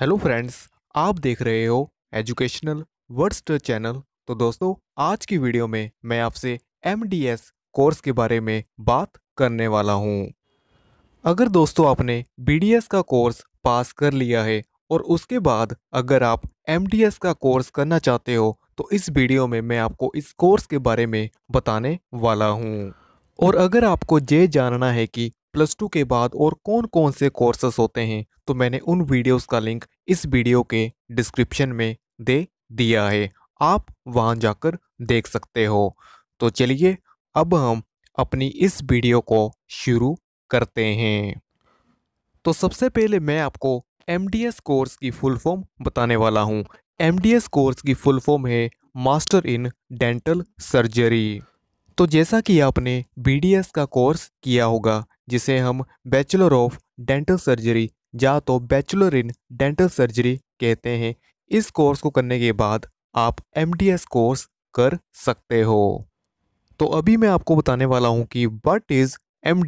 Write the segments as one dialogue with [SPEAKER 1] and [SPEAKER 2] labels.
[SPEAKER 1] hello friends आप देख रहे हो एजुकेशनल वर्स्ट चैनल तो दोस्तों आज की वीडियो में मैं आपसे एम कोर्स के बारे में बात करने वाला हूँ अगर दोस्तों आपने बी का कोर्स पास कर लिया है और उसके बाद अगर आप एम का कोर्स करना चाहते हो तो इस वीडियो में मैं आपको इस कोर्स के बारे में बताने वाला हूँ और अगर आपको ये जानना है कि प्लस टू के बाद और कौन कौन से कोर्सेस होते हैं तो मैंने उन वीडियोस का लिंक इस वीडियो के डिस्क्रिप्शन में दे दिया है आप वहां जाकर देख सकते हो तो चलिए अब हम अपनी इस वीडियो को शुरू करते हैं तो सबसे पहले मैं आपको एम कोर्स की फुल फॉर्म बताने वाला हूँ एम कोर्स की फुल फॉर्म है मास्टर इन डेंटल सर्जरी तो जैसा कि आपने बी का कोर्स किया होगा जिसे हम बैचलर ऑफ डेंटल सर्जरी या तो बैचलर इन डेंटल सर्जरी कहते हैं इस कोर्स को करने के बाद आप एम कोर्स कर सकते हो तो अभी मैं आपको बताने वाला हूँ कि वट इज़ एम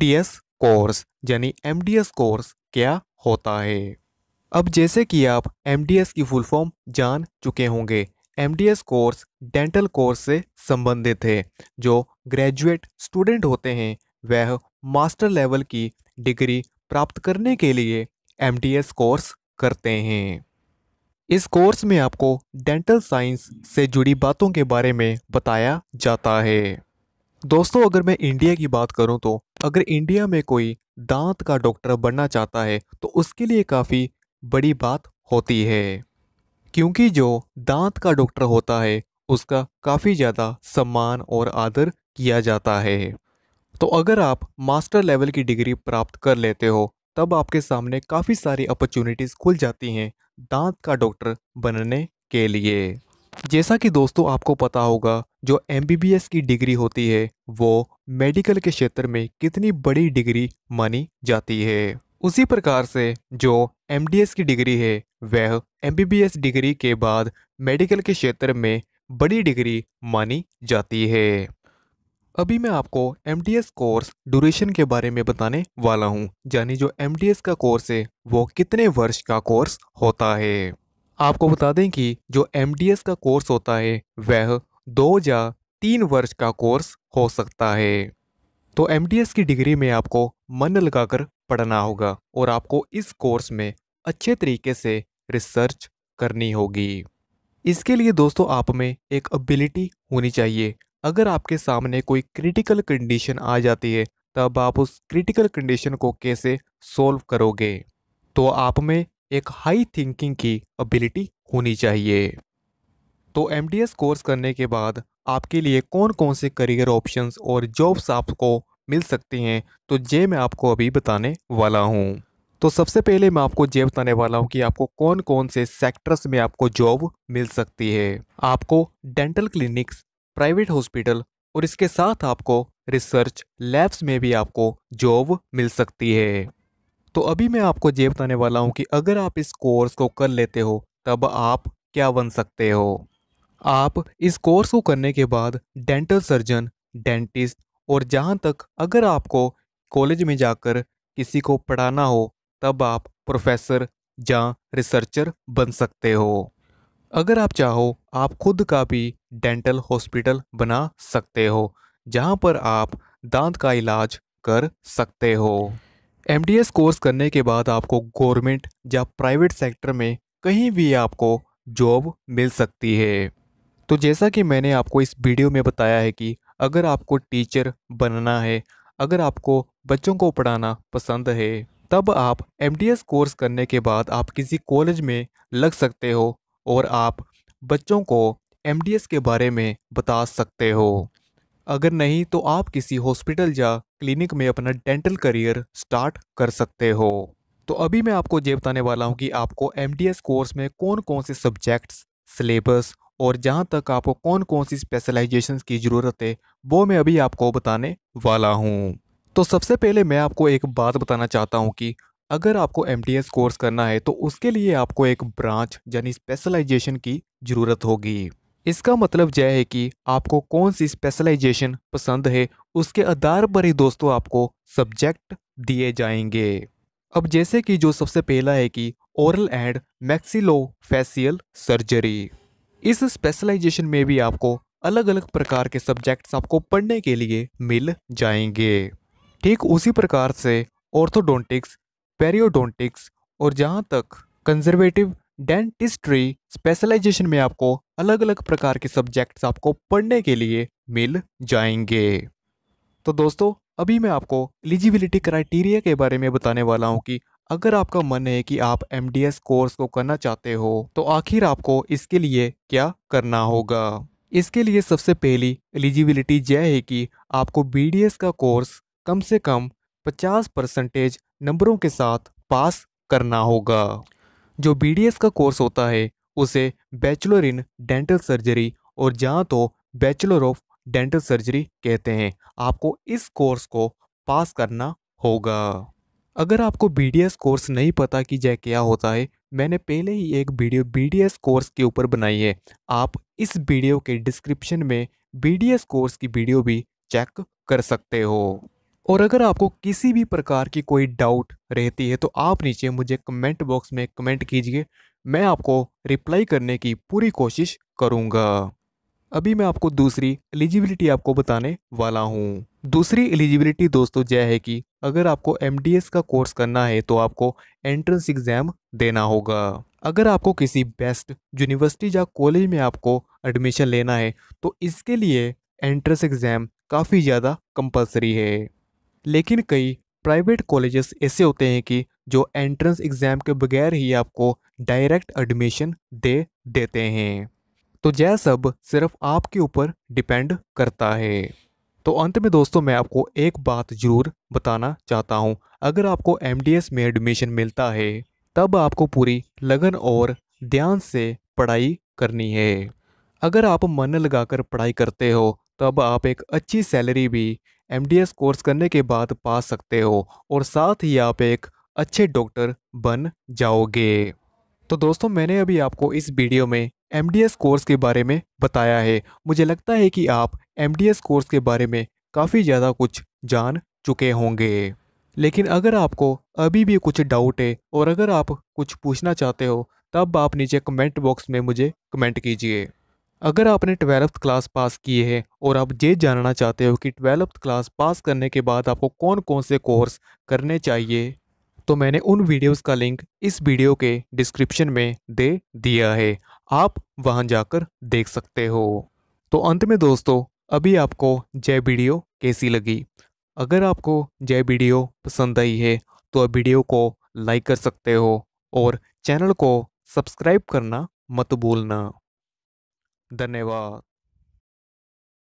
[SPEAKER 1] कोर्स यानी एम कोर्स क्या होता है अब जैसे कि आप एम की फुल फॉर्म जान चुके होंगे एम कोर्स डेंटल कोर्स से संबंधित है जो ग्रेजुएट स्टूडेंट होते हैं वह मास्टर लेवल की डिग्री प्राप्त करने के लिए एम कोर्स करते हैं इस कोर्स में आपको डेंटल साइंस से जुड़ी बातों के बारे में बताया जाता है दोस्तों अगर मैं इंडिया की बात करूं तो अगर इंडिया में कोई दांत का डॉक्टर बनना चाहता है तो उसके लिए काफ़ी बड़ी बात होती है क्योंकि जो दांत का डॉक्टर होता है उसका काफ़ी ज़्यादा सम्मान और आदर किया जाता है तो अगर आप मास्टर लेवल की डिग्री प्राप्त कर लेते हो तब आपके सामने काफ़ी सारी अपॉर्चुनिटीज़ खुल जाती हैं दांत का डॉक्टर बनने के लिए जैसा कि दोस्तों आपको पता होगा जो एम की डिग्री होती है वो मेडिकल के क्षेत्र में कितनी बड़ी डिग्री मानी जाती है उसी प्रकार से जो एम की डिग्री है वह एम डिग्री के बाद मेडिकल के क्षेत्र में बड़ी डिग्री मानी जाती है अभी मैं आपको एम कोर्स ड्यूरेशन के बारे में बताने वाला हूँ यानी जो एम का कोर्स है वो कितने वर्ष का कोर्स होता है आपको बता दें कि जो एम का कोर्स होता है वह दो या तीन वर्ष का कोर्स हो सकता है तो एम की डिग्री में आपको मन लगाकर पढ़ना होगा और आपको इस कोर्स में अच्छे तरीके से रिसर्च करनी होगी इसके लिए दोस्तों आप में एक एबिलिटी होनी चाहिए अगर आपके सामने कोई क्रिटिकल कंडीशन आ जाती है तब आप उस क्रिटिकल कंडीशन को कैसे सॉल्व करोगे तो आप में एक हाई थिंकिंग की एबिलिटी होनी चाहिए तो एम कोर्स करने के बाद आपके लिए कौन कौन से करियर ऑप्शंस और जॉब्स आपको मिल सकती हैं तो जे मैं आपको अभी बताने वाला हूँ तो सबसे पहले मैं आपको ये बताने वाला हूँ कि आपको कौन कौन से सेक्टर्स में आपको जॉब मिल सकती है आपको डेंटल क्लिनिक्स प्राइवेट हॉस्पिटल और इसके साथ आपको रिसर्च लैब्स में भी आपको जॉब मिल सकती है तो अभी मैं आपको ये बताने वाला हूँ कि अगर आप इस कोर्स को कर लेते हो तब आप क्या बन सकते हो आप इस कोर्स को करने के बाद डेंटल सर्जन डेंटिस्ट और जहाँ तक अगर आपको कॉलेज में जाकर किसी को पढ़ाना हो तब आप प्रोफेसर या रिसर्चर बन सकते हो अगर आप चाहो आप खुद का भी डेंटल हॉस्पिटल बना सकते हो जहां पर आप दांत का इलाज कर सकते हो एम कोर्स करने के बाद आपको गवर्नमेंट या प्राइवेट सेक्टर में कहीं भी आपको जॉब मिल सकती है तो जैसा कि मैंने आपको इस वीडियो में बताया है कि अगर आपको टीचर बनना है अगर आपको बच्चों को पढ़ाना पसंद है तब आप एम कोर्स करने के बाद आप किसी कॉलेज में लग सकते हो और आप बच्चों को एम के बारे में बता सकते हो अगर नहीं तो आप किसी हॉस्पिटल या क्लिनिक में अपना डेंटल करियर स्टार्ट कर सकते हो तो अभी मैं आपको ये बताने वाला हूँ कि आपको एम कोर्स में कौन कौन से सब्जेक्ट्स सिलेबस और जहाँ तक आपको कौन कौन सी स्पेशलाइजेशन की ज़रूरत है वो मैं अभी आपको बताने वाला हूँ तो सबसे पहले मैं आपको एक बात बताना चाहता हूँ कि अगर आपको एम कोर्स करना है तो उसके लिए आपको एक ब्रांच यानी स्पेशलाइजेशन की ज़रूरत होगी इसका मतलब यह है कि आपको कौन सी स्पेशलाइजेशन पसंद है उसके आधार पर ही दोस्तों आपको सब्जेक्ट दिए जाएंगे अब जैसे कि जो सबसे पहला है कि oral and maxillofacial surgery इस स्पेशलाइजेशन में भी आपको अलग अलग प्रकार के सब्जेक्ट्स आपको पढ़ने के लिए मिल जाएंगे ठीक उसी प्रकार से ऑर्थोडोंटिक्स पेरियोडोंटिक्स और जहाँ तक कंजर्वेटिव डेंटिस्ट्री स्पेशलाइजेशन में आपको अलग अलग प्रकार के सब्जेक्ट्स आपको पढ़ने के लिए मिल जाएंगे तो दोस्तों अभी मैं आपको एलिजिबिलिटी क्राइटेरिया के बारे में बताने वाला हूँ कि अगर आपका मन है कि आप एम कोर्स को करना चाहते हो तो आखिर आपको इसके लिए क्या करना होगा इसके लिए सबसे पहली एलिजिबिलिटी यह है कि आपको बी का कोर्स कम से कम 50 परसेंटेज नंबरों के साथ पास करना होगा जो बी का कोर्स होता है उसे बैचलर इन डेंटल सर्जरी और जहाँ तो बैचलर ऑफ डेंटल सर्जरी कहते हैं आपको इस कोर्स को पास करना होगा अगर आपको बी कोर्स नहीं पता कि जय क्या होता है मैंने पहले ही एक वीडियो बी कोर्स के ऊपर बनाई है आप इस वीडियो के डिस्क्रिप्शन में बी कोर्स की वीडियो भी चेक कर सकते हो और अगर आपको किसी भी प्रकार की कोई डाउट रहती है तो आप नीचे मुझे कमेंट बॉक्स में कमेंट कीजिए मैं आपको रिप्लाई करने की पूरी कोशिश करूँगा अभी मैं आपको दूसरी एलिजिबिलिटी आपको बताने वाला हूँ दूसरी एलिजिबिलिटी दोस्तों यह है कि अगर आपको एम का कोर्स करना है तो आपको एंट्रेंस एग्ज़ाम देना होगा अगर आपको किसी बेस्ट यूनिवर्सिटी या कॉलेज में आपको एडमिशन लेना है तो इसके लिए एंट्रेंस एग्ज़ाम काफ़ी ज़्यादा कंपलसरी है लेकिन कई प्राइवेट कॉलेजेस ऐसे होते हैं कि जो एंट्रेंस एग्ज़ाम के बगैर ही आपको डायरेक्ट एडमिशन दे देते हैं तो यह सब सिर्फ आपके ऊपर डिपेंड करता है तो अंत में दोस्तों मैं आपको एक बात ज़रूर बताना चाहता हूँ अगर आपको एम में एडमिशन मिलता है तब आपको पूरी लगन और ध्यान से पढ़ाई करनी है अगर आप मन लगाकर पढ़ाई करते हो तब आप एक अच्छी सैलरी भी एम कोर्स करने के बाद पा सकते हो और साथ ही आप एक अच्छे डॉक्टर बन जाओगे तो दोस्तों मैंने अभी आपको इस वीडियो में एम कोर्स के बारे में बताया है मुझे लगता है कि आप एम कोर्स के बारे में काफ़ी ज़्यादा कुछ जान चुके होंगे लेकिन अगर आपको अभी भी कुछ डाउट है और अगर आप कुछ पूछना चाहते हो तब आप नीचे कमेंट बॉक्स में मुझे कमेंट कीजिए अगर आपने ट्वेल्थ क्लास पास की है और आप ये जानना चाहते हो कि ट्वेल्थ क्लास पास करने के बाद आपको कौन कौन से कोर्स करने चाहिए तो मैंने उन वीडियोस का लिंक इस वीडियो के डिस्क्रिप्शन में दे दिया है आप वहां जाकर देख सकते हो तो अंत में दोस्तों अभी आपको जय वीडियो कैसी लगी अगर आपको जय वीडियो पसंद आई है तो आप वीडियो को लाइक कर सकते हो और चैनल को सब्सक्राइब करना मत भूलना धन्यवाद